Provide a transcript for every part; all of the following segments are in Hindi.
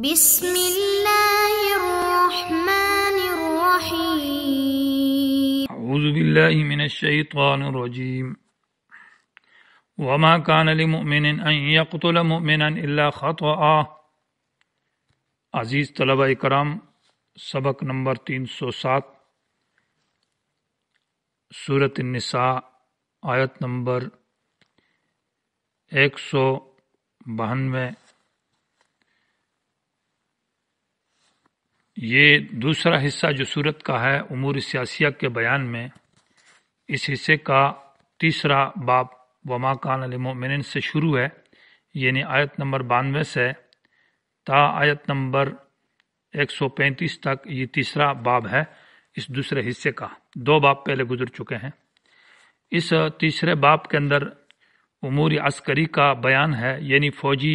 بسم الله الرحمن الرحيم أعوذ بالله من الشيطان الرجيم وما كان لمؤمن أن يقتل مؤمنا إلا خطأ عزيز طلبة کرام سبق نمبر 307 سورة النساء آیت نمبر 192 ये दूसरा हिस्सा जो सूरत का है उमूर सियासिया के बयान में इस हिस्से का तीसरा बाप वमा कान अलमिन से शुरू है यानी आयत नंबर बानवे से ता आयत नंबर 135 तक ये तीसरा बाब है इस दूसरे हिस्से का दो बाब पहले गुजर चुके हैं इस तीसरे बाब के अंदर उमूरी अस्करी का बयान है यानी फ़ौजी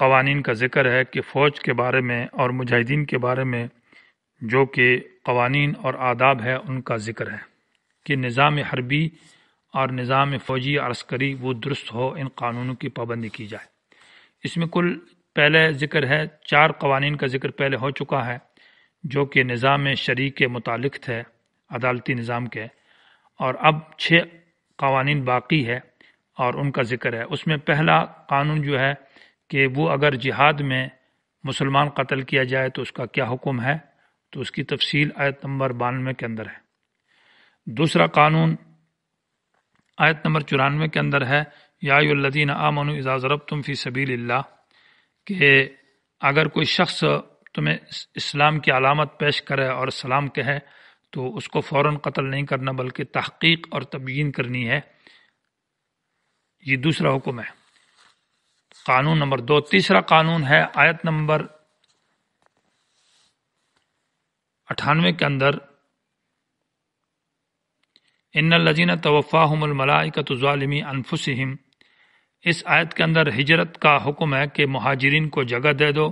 कवानीन का जिक्र है कि फ़ौज के बारे में और मुजाहिदीन के बारे में जो कि कवानीन और आदाब है उनका जिक्र है कि निज़ाम हरबी और निज़ाम फ़ौजी अस्करी वो दुरुस्त हो इन कानूनों की पाबंदी की जाए इसमें कुल पहले जिक्र है चार कवानीन का जिक्र पहले हो चुका है जो कि निज़ाम शरी के मुतल थे अदालती निज़ाम के और अब छः कवानीन बाकी है और उनका जिक्र है उसमें पहला कानून जो है कि वो अगर जिहाद में मुसलमान कत्ल किया जाए तो उसका क्या हुक्म है तो उसकी तफसील आयत नंबर बानवे के अंदर है दूसरा कानून आयत नंबर चौरानवे के अंदर है यादीन आमन रब तुम फ़ी सबी के अगर कोई शख्स तुम्हें इस्लाम की अलामत पेश करे और सलाम कहे तो उसको फ़ौर कत्ल नहीं करना बल्कि तहकीक और तबीन करनी है ये दूसरा हुक्म है कानून नंबर दो तीसरा कानून है आयत नंबर अठानवे के अंदर इन लजीना तवफ़ा हमलमलाकतमी अनफुसम इस आयत के अंदर हिजरत का हुक्म है कि महाजरीन को जगह दे दो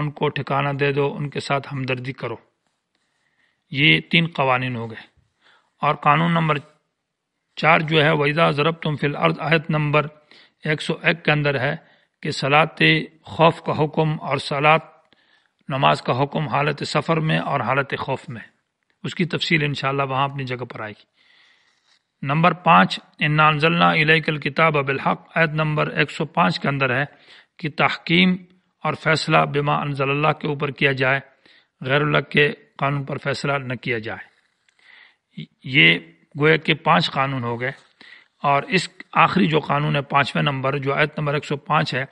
उनको ठिकाना दे दो उनके साथ हमदर्दी करो ये तीन कवानीन हो गए और कानून नंबर चार जो है वैदा ज़रब तुम फिल अर्द आयत नंबर एक सौ एक के अंदर है कि सलात खौफ का हुक्म और सलात नमाज का हुक्म हालत सफ़र में और हालत खौफ में उसकी तफसील इन वहाँ अपनी जगह पर आएगी नंबर पाँच इन्नाजल्ला इलेकल किताब अबिलहक ऐद नंबर एक सौ पाँच के अंदर है कि तहकीम और फैसला बिमा अनजल्ला के ऊपर किया जाए गैरुल्ला के कानून पर फैसला न किया जाए ये गोया के पाँच कानून हो गए और इस आखिरी जो कानून है पाँचवें नंबर जो आयत नंबर 105 है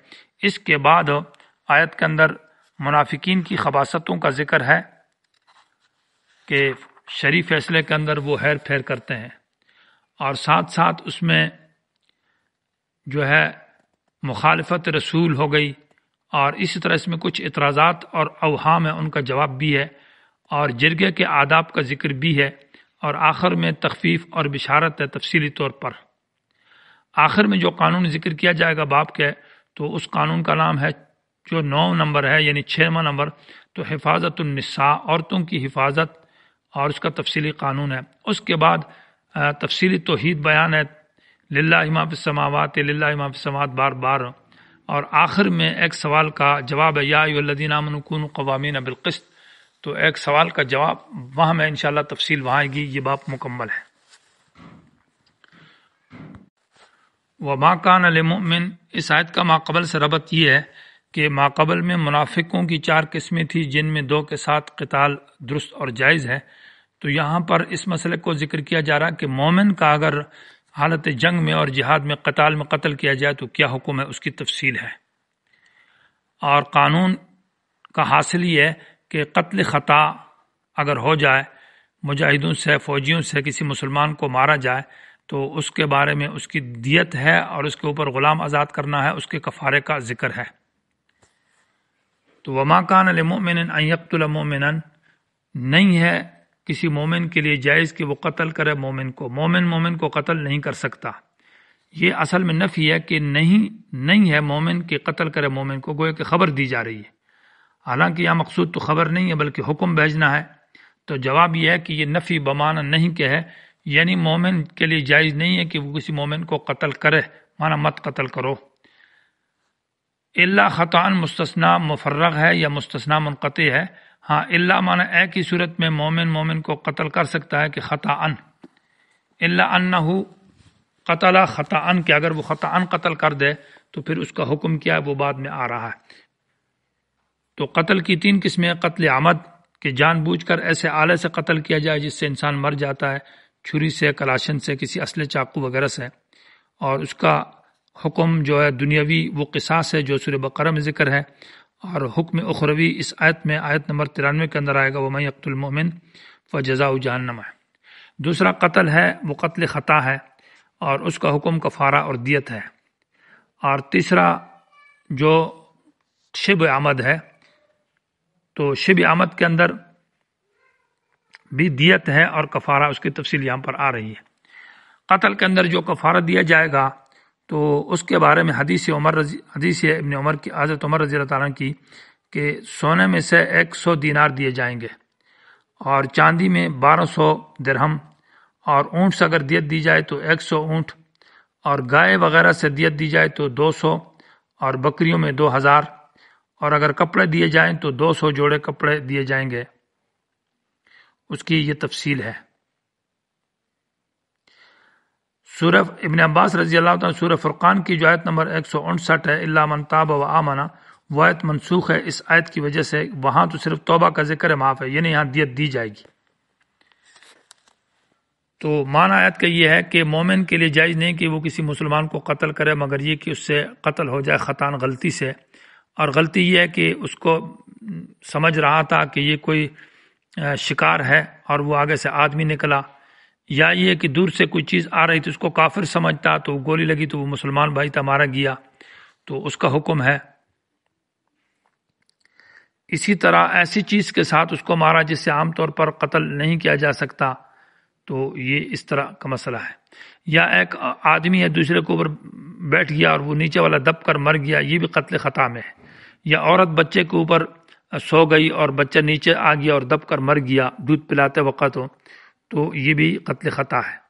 इसके बाद आयत के अंदर मुनाफिकीन की खबासतों का जिक्र है कि शरीफ फैसले के अंदर वो हेर फेर करते हैं और साथ साथ उसमें जो है मुखालफत रसूल हो गई और इसी तरह इसमें कुछ इतराज़ात और अवहाम है उनका जवाब भी है और जिरगे के आदाब का जिक्र भी है और आखिर में तखफीफ और बिशारत है तफसीली तौर पर आखिर में जो कानून जिक्र किया जाएगा बाप के तो उस कानून का नाम है जो नौ नंबर है यानी छवा नंबर तो हिफाजत नसा औरतों की हिफाजत और उसका तफसीली कानून है उसके बाद तफसीली तोहद बयान है लाला इमाफ़ समावत लाला इमाम समात बार बार और आखिर में एक सवाल का जवाब है यादीनामकून कवामी बिलकस्त तो एक सवाल का जवाब वहाँ में इन तफसील वहाँ आएगी ये बाप मुकम्मल है व माकान अलमिन इस आयत का माकबल से रबत यह है कि माकबल में मुनाफिकों की चार किस्में थी जिनमें दो के साथ कताल दुरुस्त और जायज़ है तो यहाँ पर इस मसले को जिक्र किया जा रहा है कि मोमिन का अगर हालत जंग में और जिहाद में कताल में कत्ल किया जाए तो क्या हुक्म है उसकी तफसील है और कानून का हासिल ये है कि कत्ल ख़ता अगर हो जाए मुजाहिदों से फ़ौजियों से किसी मुसलमान को मारा जाए तो उसके बारे में उसकी दियत है और उसके ऊपर ग़ुलाम आज़ाद करना है उसके कफ़ारे का ज़िक्र है तो वमा कान अलमोमिन अयबतुलमोमिन नहीं है किसी मोमिन के लिए जायज़ कि वो कत्ल करे मोमिन को मोमिन मोमिन को कत्ल नहीं कर सकता ये असल में नफ़ी है कि नहीं नहीं है मोमिन के कत्ल करे मोमिन को गोए की खबर दी जा रही है हालांकि यह मकसूद तो खबर नहीं है बल्कि हुक्म भेजना है तो जवाब यह है कि ये नफ़ी बमाना नहीं के है यानी मोमिन के लिए जायज़ नहीं है कि वो किसी मोमिन को कत्ल करे माना मत कत्ल करो अल्ला ख़तान मुस्तना मुफर्रग है या मुस्तना मुनक़ है हाँ अल्ला माना ए की सूरत में मोमिन मोमिन को कत्ल कर सकता है कि ख़तान अल्ला अन्नहु कतला ख़तान के अगर वो ख़तान कत्ल कर दे तो फिर उसका हुक्म क्या है वो बाद में आ रहा है तो कत्ल की तीन किस्में कत्ल आमद कि जानबूझकर ऐसे आले से कत्ल किया जाए जिससे इंसान मर जाता है छुरी से कलाशन से किसी असल चाकू वगैरह से और उसका हुक्म जो है दुनियावी वो किसास है जो सुर बकर में ज़िक्र है और हुक्म उखरवी इस आयत में आयत नंबर तिरानवे के अंदर आएगा वमई अब्तुलमोमिन फ जजाऊ जहन्नम है दूसरा कत्ल है वो कत्ल ख़ता है और उसका हुक्म कफ़ारा और दियत है और तीसरा जो शिब आमद है तो शिब आमद के अंदर भी दियत है और कफारा उसकी तफसील यहाँ पर आ रही है कत्ल के अंदर जो कफारा दिया जाएगा तो उसके बारे में हदीस उमर रजी हदीस इबन उमर की आज़रत उमर रजी तारा की कि सोने में से एक सौ दीनार दिए जाएंगे और चांदी में बारह सौ दरहम और ऊँट से अगर दियत दी जाए तो एक सौ ऊँट और गाय वगैरह से दियत दी जाए तो दो सौ और बकरियों में दो हज़ार और अगर कपड़े दिए जाएँ तो दो सौ जोड़े कपड़े दिए जाएंगे उसकी यह तफसील है सूरफ इबन अब्बास रजी अल्लाह सूरह फुरकान की जो आयत नंबर एक सौ उनसठ है इलामन ताब व आमना वह आयत मनसूख है इस आयत की वजह से वहां तो सिर्फ तोबा का जिक्र है माफ़ है यानी यहाँ दियत दी जाएगी तो मान आयत का यह है कि मोमिन के लिए जायज़ नहीं कि वो किसी मुसलमान को कत्ल करे मगर ये कि उससे कत्ल हो जाए ख़तान गलती से और गलती यह है कि उसको समझ रहा था कि ये कोई शिकार है और वो आगे से आदमी निकला या ये कि दूर से कोई चीज़ आ रही थी उसको काफिर समझता तो गोली लगी तो वो मुसलमान भाई था मारा गया तो उसका हुक्म है इसी तरह ऐसी चीज़ के साथ उसको मारा जिससे आमतौर पर कत्ल नहीं किया जा सकता तो ये इस तरह का मसला है या एक आदमी है दूसरे के ऊपर बैठ गया और वो नीचे वाला दब कर मर गया ये भी कत्ल ख़ता में है या औरत बच्चे के ऊपर सो गई और बच्चा नीचे आ गया और दब कर मर गया दूध पिलाते वक़्त हो तो, तो ये भी कत्ल ख़ता है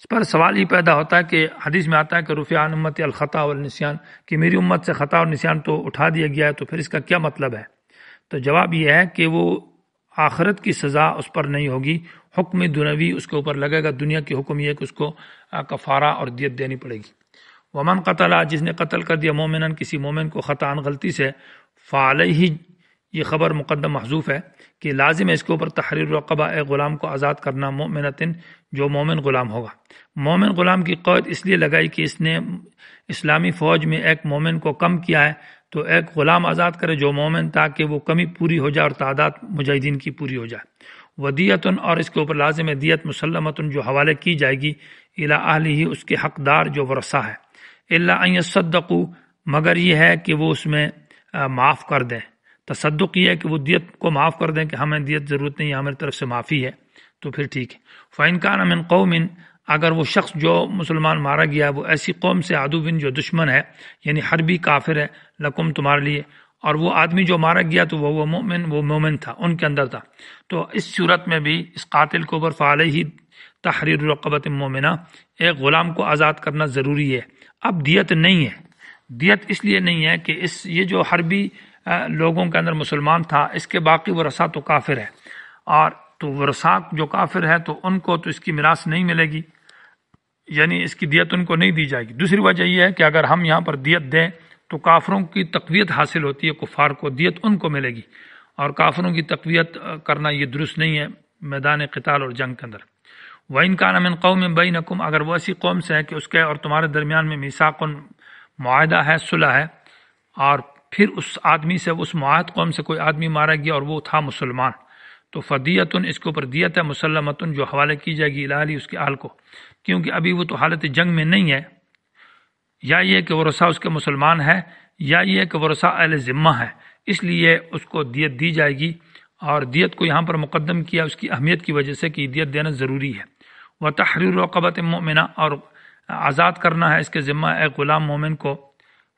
इस पर सवाल ये पैदा होता है कि हदीस में आता है कि रुफियान उम्मत अलख़ता और निशान कि मेरी उम्मत से ख़ता और निशान तो उठा दिया गया है तो फिर इसका क्या मतलब है तो जवाब यह है कि वो आखरत की सज़ा उस पर नहीं होगी हुक्म दुनवी उसके ऊपर लगेगा दुनिया की हुक्म यह कि उसको कफारा और दियत देनी पड़ेगी वमन कतला जिसने कत्ल कर दिया मोमिन किसी मोमिन को ख़तान गलती से फ़ाल ही ये खबर मुकदम महजूफ़ है कि लाजिम इसके ऊपर तहरीर रकबा ए ग़ुलाम को आज़ाद करना मोमिनतिन जो मोमिन ग़ुलाम होगा मोमिन ग़ुलाम की कैद इसलिए लगाई कि इसने इस्लामी फ़ौज में एक मोमिन को कम किया है तो एक ग़ुलाम आज़ाद करे जो मोमिन ताकि वो कमी पूरी हो जाए और तादाद मुजाहिदीन की पूरी हो जाए वदीयतन और इसके ऊपर लाजिम दियत मुसलमतन जो हवाले की जाएगी इला अहली ही उसके हकदार जो वरसा है अल्लासदकू मगर यह है कि वो उसमें माफ़ कर दें तसदुक ये है कि वो दियत को माफ़ कर दें कि हमें हाँ, दियत ज़रूरत नहीं है हमारी तरफ से माफ़ी है तो फिर ठीक है फ़ाइन खान अमिन कौमिन अगर वो शख्स जो मुसलमान मारा गया वो ऐसी कौम से आदुबिन जो दुश्मन है यानी हर भी काफिर है लकुम तुम्हारे लिए और वो आदमी जो मारा गया तो वो वो मोमिन वो मोमिन था उनके अंदर था तो इस सूरत में भी इस कातिल को ऊपर फ़ाल ही तहरीर रकबत मोमिना एक ग़ुलाम को आज़ाद करना ज़रूरी है अब दियत नहीं है दियत इसलिए नहीं है कि इस ये जो हरबी लोगों के अंदर मुसलमान था इसके बाकी वरसा तो काफिर है और तो वरसा जो काफिर है तो उनको तो इसकी मिरास नहीं मिलेगी यानी इसकी दियत उनको नहीं दी जाएगी दूसरी वजह यह है कि अगर हम यहाँ पर दियत दें तो काफरों की तकवीत हासिल होती है कुफार को दियत उनको मिलेगी और काफरों की तकवीत करना ये दुरुस्त नहीं है मैदान कताल और जंग के अंदर व इनका नमिन कौम बई नकुम अगर वह ऐसी कौम से है कि उसके और तुम्हारे दरमियान में मिसाकुन माह है सुलह है और फिर उस आदमी से उस मुआहद कौम से कोई आदमी मारा गया और वो था मुसलमान तो फ़दियतन इसके ऊपर दियत है मुसलमतन जो हवाले की जाएगी इलाही उसके आल को क्योंकि अभी वो तो हालत जंग में नहीं है या ये कि वसा उसके मुसलमान है या ये कि वसा अल ज़िम्मा है इसलिए उसको दियत दी जाएगी और दियत को यहाँ पर मुकदम किया उसकी अहमियत की वजह से कि दियत देना ज़रूरी है व तहरीर रकबत मोमिना और आज़ाद करना है इसके ज़िम्मा ए ग़ुलाम मोमिन को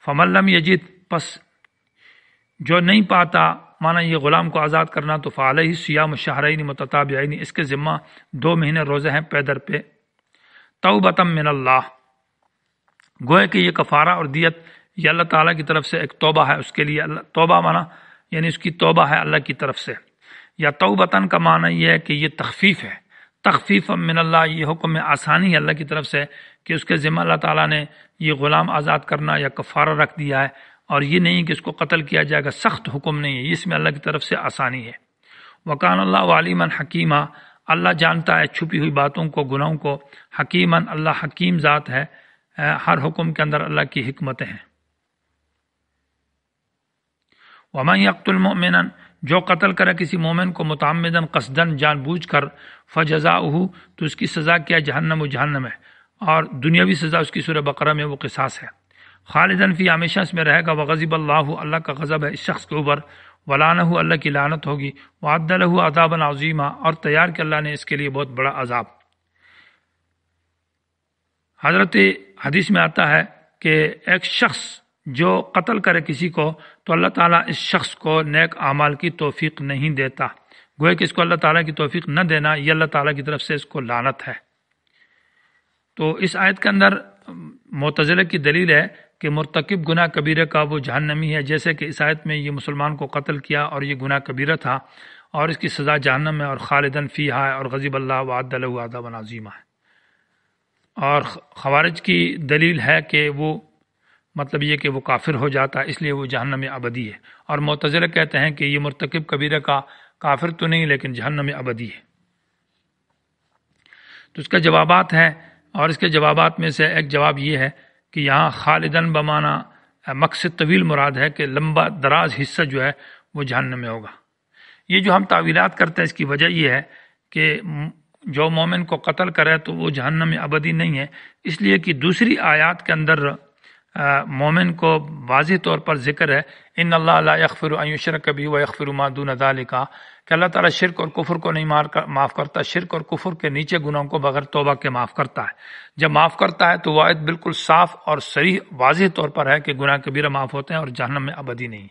फमल्लम यजिद पस जो नहीं पाता माना ये ग़ुलाम को आज़ाद करना तो फ़ाल ही सियाम शाहरीन मतताबयानी इसके ज़िम्मा दो महीने रोज़े हैं पैदर पे तोबतम मिनल्ला गोए कि यह कफ़ारा और दियत यह अल्लाह ताला की तरफ से एक तोबा है उसके लिए तोबा माना यानी उसकी तोबा है अल्लाह की तरफ से या तोबतन का माना यह है कि ये तखफीफ़ है तखफीफ़ मिनल्ला ये हुक्म में आसानी है अल्लाह की तरफ से कि उसके ज़िम्मा अल्लाह ताला ने ये ग़ुलाम आज़ाद करना या कफ़ारा रख दिया है और ये नहीं कि इसको कत्ल किया जाएगा सख्त हुक्म नहीं है इसमें अल्लाह की तरफ से आसानी है वकान अल्लाह हकीमा अल्लाह जानता है छुपी हुई बातों को गुनाहों को हकीमन अल्लाह हकीम ज़ात है हर हुक्म के अंदर अल्लाह की हमतें हैं वमन यकतुलमोमिन जो कत्ल करे किसी मोमिन को मुतमदन कसदन जानबूझ कर फजा तो उसकी सज़ा क्या जहन्नम जहन्नम है और दुनियावी सज़ा उसकी सुर बकरा में वो किसास है फी हमेशा इसमें रहेगा व गज़ीब अल्लाह अल्लाह का गज़ब है इस शख्स के ऊपर वलाना अल्लाह की लानत होगी वादल अजाबन अजीमा और तैयार के अल्लाह ने इसके लिए बहुत बड़ा अजाब हजरत हदीस में आता है कि एक शख्स जो कत्ल करे किसी को तो अल्लाह ताला इस शख्स को नेक आमाल की तोफ़ी नहीं देता गोए कि इसको अल्लाह ताला की तोफीक न देना ये अल्लाह ताला की तरफ से इसको लानत है तो इस आयत के अंदर मोतजिले की दलील है कि मरतकब गुना कबीरा का वो जहन्नमी है जैसे कि इसायत में ये मुसलमान को कत्ल किया और ये गुना कबीर था और इसकी सज़ा जहनम है और खालिदन फ़ी है और गज़ीब अल्लाह वादलदा वनाजीमा है और खवारज की दलील है कि वो मतलब ये कि वो काफिर हो जाता है इसलिए वो जहनम अबदी है और मतज़र कहते हैं कि ये मरतकब कबीरा का काफिर तो नहीं लेकिन जहनम अबदी है तो इसका जवाब हैं और इसके जवाब में से एक जवाब ये है कि यहाँ खालिदन बमाना मकसद तवील मुराद है कि लंबा दराज हिस्सा जो है वो जहन्नम में होगा ये जो हम तावीलात करते हैं इसकी वजह यह है कि जो मोमिन को कत्ल करे तो वो जहन्नम में अबदी नहीं है इसलिए कि दूसरी आयत के अंदर मोमिन को वाज तौर पर जिक्र है इन अल्लाह यकफ़िर कभी व यकफ़िर मादून अदाली का कि अल्लाह ताला शिरक और कुफर को नहीं मार कर माफ़ करता शिरक और कुफर के नीचे गुनाहों को बगैर तोबा के माफ़ करता है जब माफ़ करता है तो वायद बिल्कुल साफ़ और सही वाज तौर पर है कि गुनाह कबीरा माफ़ होते हैं और जहनम में अबदी नहीं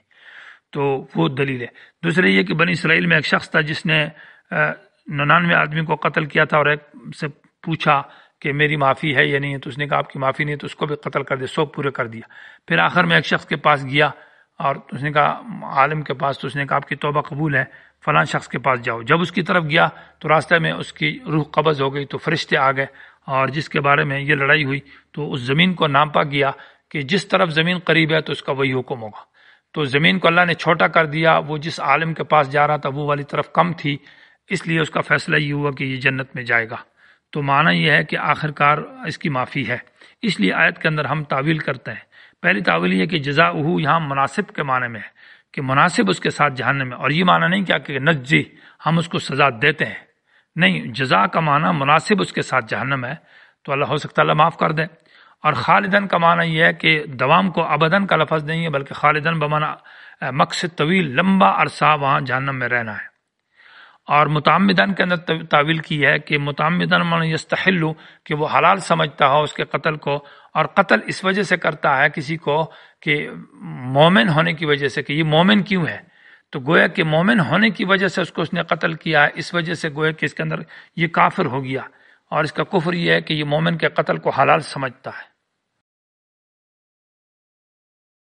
तो वो दलील है दूसरी ये कि बनी इसराइल में एक शख्स था जिसने नन्ानवे आदमी को कत्ल किया था और एक से पूछा कि मेरी माफ़ी है या नहीं है तो उसने कहा आपकी माफ़ी नहीं है तो उसको भी कत्ल कर दे सौ पूरे कर दिया फिर आखिर में एक शख्स के पास गया और तो उसने कहा आलम के पास तो उसने कहा आपकी तोबा कबूल है फ़लाँ शख्स के पास जाओ जब उसकी तरफ गया तो रास्ते में उसकी रूह कबज़ हो गई तो फरिश्ते आ गए और जिसके बारे में ये लड़ाई हुई तो उस ज़मीन को नापा गया कि जिस तरफ ज़मीन करीब है तो उसका वही हुक्म होगा तो ज़मीन को अल्लाह ने छोटा कर दिया वो जिस आलम के पास जा रहा था वो वाली तरफ कम थी इसलिए उसका फैसला ये हुआ कि ये जन्नत में जाएगा तो माना यह है कि आखिरकार इसकी माफ़ी है इसलिए आयत के अंदर हम तावील करते हैं पहली तावील यह कि जजा उहू यहाँ मुनासिब के माने में है कि मुनासिब उसके साथ जहान में और ये माना नहीं क्या कि नज्जी हम उसको सज़ा देते हैं नहीं जजा का माना मुनासिब उसके साथ जहनम है तो अल्लाह हो सकता है माफ़ कर दें और खालिदन का माना यह है कि दवाम को अबदन का लफज नहीं है बल्कि खालिदन बमाना मकसद तवील लंबा अरसा वहाँ जहनम में रहना है और मुतमदन के अंदर तावील की है कि मुतमदन मन यस्तहल्लू कि वो हलाल समझता हो उसके कत्ल को और कत्ल इस वजह से करता है किसी को कि मोमिन होने की वजह से कि ये मोमिन क्यों है तो गोया के मोमिन होने की वजह से उसको उसने कत्ल किया है इस वजह से गोया कि इसके अंदर ये काफिर हो गया और इसका कुफर यह है कि ये मोमिन के कत्ल को हलाल समझता है